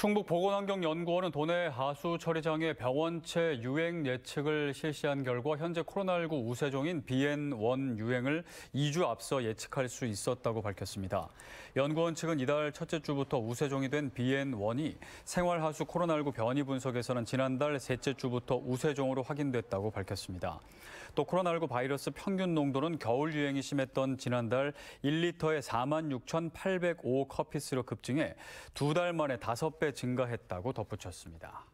충북 보건환경연구원은 도내 하수 처리장의 병원체 유행 예측을 실시한 결과 현재 코로나19 우세종인 BN1 유행을 2주 앞서 예측할 수 있었다고 밝혔습니다. 연구원 측은 이달 첫째 주부터 우세종이 된 BN1이 생활하수 코로나19 변이 분석에서는 지난달 셋째 주부터 우세종으로 확인됐다고 밝혔습니다. 또 코로나19 바이러스 평균 농도는 겨울 유행이 심했던 지난달 1리터에 46,805 커피스로 급증해 두 달 만에 5배 증가했다고 덧붙였습니다.